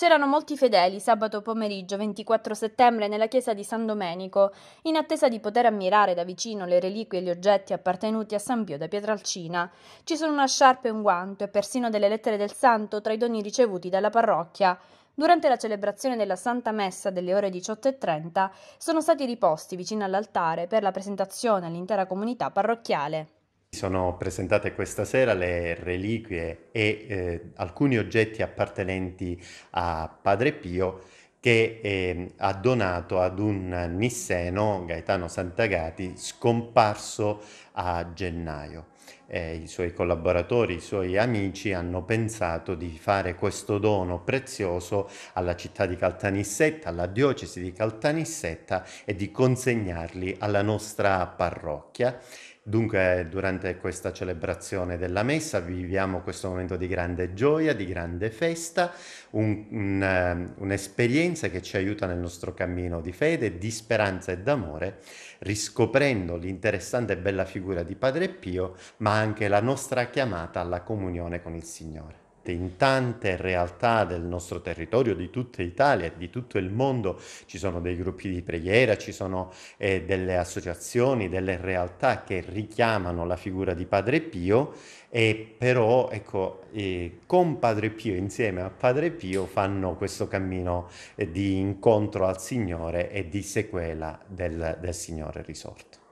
C'erano molti fedeli sabato pomeriggio 24 settembre nella chiesa di San Domenico, in attesa di poter ammirare da vicino le reliquie e gli oggetti appartenuti a San Pio da Pietralcina. Ci sono una sciarpa e un guanto e persino delle lettere del santo tra i doni ricevuti dalla parrocchia. Durante la celebrazione della Santa Messa delle ore 18.30 sono stati riposti vicino all'altare per la presentazione all'intera comunità parrocchiale. Sono presentate questa sera le reliquie e eh, alcuni oggetti appartenenti a Padre Pio che eh, ha donato ad un nisseno, Gaetano Santagati, scomparso a gennaio. Eh, I suoi collaboratori, i suoi amici hanno pensato di fare questo dono prezioso alla città di Caltanissetta, alla diocesi di Caltanissetta e di consegnarli alla nostra parrocchia Dunque, durante questa celebrazione della messa viviamo questo momento di grande gioia, di grande festa, un, un, eh, un'esperienza che ci aiuta nel nostro cammino di fede, di speranza e d'amore, riscoprendo l'interessante e bella figura di Padre Pio, ma anche la nostra chiamata alla comunione con il Signore presente in tante realtà del nostro territorio, di tutta Italia, di tutto il mondo. Ci sono dei gruppi di preghiera, ci sono eh, delle associazioni, delle realtà che richiamano la figura di Padre Pio e però ecco, eh, con Padre Pio, insieme a Padre Pio, fanno questo cammino eh, di incontro al Signore e di sequela del, del Signore risorto.